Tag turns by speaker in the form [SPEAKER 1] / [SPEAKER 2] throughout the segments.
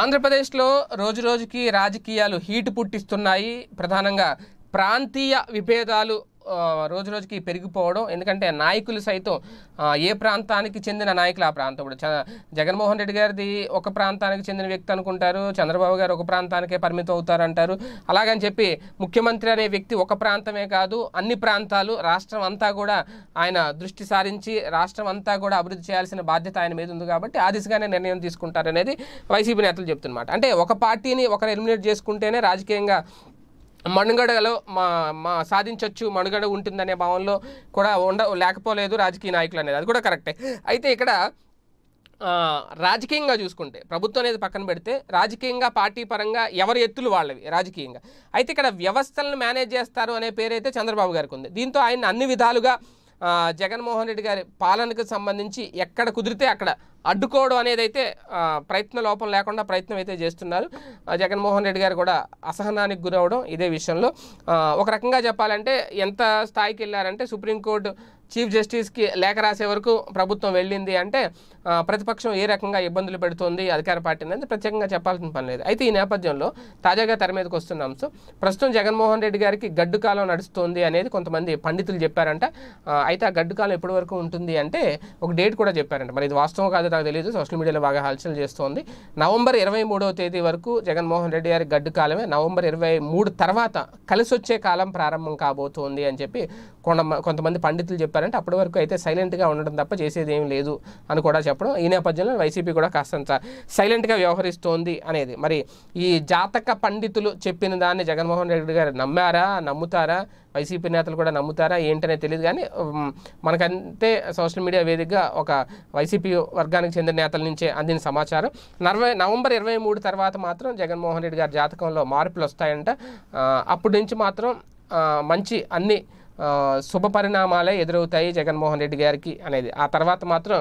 [SPEAKER 1] ఆంధ్రప్రదేశ్లో రోజు రోజుకి రాజకీయాలు హీటు పుట్టిస్తున్నాయి ప్రధానంగా ప్రాంతీయ విభేదాలు రోజు రోజుకి పెరిగిపోవడం ఎందుకంటే నాయకులు సైతం ఏ ప్రాంతానికి చెందిన నాయకులు ఆ ప్రాంతం ఇప్పుడు జగన్మోహన్ రెడ్డి గారిది ఒక ప్రాంతానికి చెందిన వ్యక్తి అనుకుంటారు చంద్రబాబు గారు ఒక ప్రాంతానికే పరిమితం అవుతారు అంటారు అలాగని చెప్పి ముఖ్యమంత్రి అనే వ్యక్తి ఒక ప్రాంతమే కాదు అన్ని ప్రాంతాలు రాష్ట్రం అంతా కూడా ఆయన దృష్టి సారించి రాష్ట్రం అంతా కూడా అభివృద్ధి చేయాల్సిన బాధ్యత ఆయన మీద ఉంది కాబట్టి ఆ దిశగానే నిర్ణయం తీసుకుంటారనేది వైసీపీ నేతలు చెప్తున్నమాట అంటే ఒక పార్టీని ఒకరు ఎలిమినేట్ చేసుకుంటేనే రాజకీయంగా మనుగడలో మా మా సాధించవచ్చు మనుగడ ఉంటుందనే భావంలో కూడా ఉండ లేకపోలేదు రాజకీయ నాయకులు అనేది అది కూడా కరెక్టే అయితే ఇక్కడ రాజకీయంగా చూసుకుంటే ప్రభుత్వం అనేది పక్కన పెడితే రాజకీయంగా పార్టీ పరంగా ఎవరి ఎత్తులు వాళ్ళవి రాజకీయంగా అయితే ఇక్కడ వ్యవస్థలను మేనేజ్ చేస్తారు అనే పేరైతే చంద్రబాబు గారికి ఉంది దీంతో ఆయన అన్ని విధాలుగా జగన్మోహన్ రెడ్డి గారి పాలనకు సంబంధించి ఎక్కడ కుదిరితే అక్కడ అడ్డుకోవడం అనేది అయితే ప్రయత్న లోపం లేకుండా ప్రయత్నం అయితే చేస్తున్నారు జగన్మోహన్ రెడ్డి గారు కూడా అసహనానికి గురవడం ఇదే విషయంలో ఒక రకంగా చెప్పాలంటే ఎంత స్థాయికి వెళ్ళారంటే సుప్రీంకోర్టు చీఫ్ జస్టిస్కి లేఖ రాసే వరకు ప్రభుత్వం వెళ్ళింది అంటే ప్రతిపక్షం ఏ రకంగా ఇబ్బందులు పెడుతోంది అధికార పార్టీ అనేది ప్రత్యేకంగా చెప్పాల్సిన పని లేదు అయితే ఈ నేపథ్యంలో తాజాగా తెర మీదకి వస్తున్నాం సో ప్రస్తుతం జగన్మోహన్ రెడ్డి గారికి గడ్డు కాలం నడుస్తుంది అనేది కొంతమంది పండితులు చెప్పారంట అయితే ఆ గడ్డు కాలం ఎప్పటి వరకు ఉంటుంది అంటే ఒక డేట్ కూడా చెప్పారంట మరి ఇది వాస్తవం కాదు నాకు తెలియదు సోషల్ మీడియాలో బాగా హల్చల్ చేస్తోంది నవంబర్ ఇరవై మూడవ తేదీ వరకు జగన్మోహన్ రెడ్డి గారి గడ్డు కాలమే నవంబర్ ఇరవై మూడు తర్వాత కలిసొచ్చే కాలం ప్రారంభం కాబోతోంది అని చెప్పి కొంత కొంతమంది పండితులు చెప్పారంటే అప్పటి వరకు అయితే సైలెంట్గా ఉండడం తప్ప చేసేది ఏం లేదు అని కూడా చెప్పడం ఈ నేపథ్యంలో వైసీపీ కూడా కాస్తంత సైలెంట్గా వ్యవహరిస్తోంది అనేది మరి ఈ జాతక పండితులు చెప్పిన దాన్ని జగన్మోహన్ రెడ్డి గారు నమ్మారా నమ్ముతారా వైసీపీ నేతలు కూడా నమ్ముతారా ఏంటనే తెలియదు కానీ మనకంతే సోషల్ మీడియా వేదికగా ఒక వైసీపీ వర్గానికి చెందిన నేతల నుంచే అందిన సమాచారం నరవై నవంబర్ ఇరవై మూడు తర్వాత మాత్రం జగన్మోహన్ రెడ్డి గారి జాతకంలో మార్పులు వస్తాయంట అప్పటి నుంచి మాత్రం మంచి అన్ని శుభ పరిణామాలే ఎదురవుతాయి జగన్మోహన్ రెడ్డి గారికి అనేది ఆ తర్వాత మాత్రం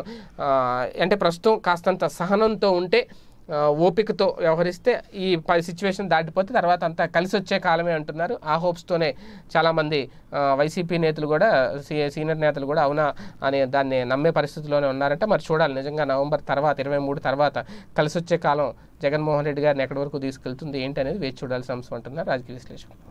[SPEAKER 1] అంటే ప్రస్తుతం కాస్తంత సహనంతో ఉంటే ఓపికతో వ్యవహరిస్తే ఈ సిచ్యువేషన్ దాటిపోతే తర్వాత అంతా కలిసి వచ్చే కాలమే అంటున్నారు ఆ హోప్స్తోనే చాలామంది వైసీపీ నేతలు కూడా సీనియర్ నేతలు కూడా అవునా అని దాన్ని నమ్మే పరిస్థితిలోనే ఉన్నారంటే మరి చూడాలి నిజంగా నవంబర్ తర్వాత ఇరవై మూడు తర్వాత కలిసి వచ్చే కాలం జగన్మోహన్ రెడ్డి గారిని ఎక్కడి వరకు తీసుకెళ్తుంది ఏంటి అనేది వేచి చూడాల్సిన అంశం అంటున్నారు రాజకీయ విశ్లేషకులు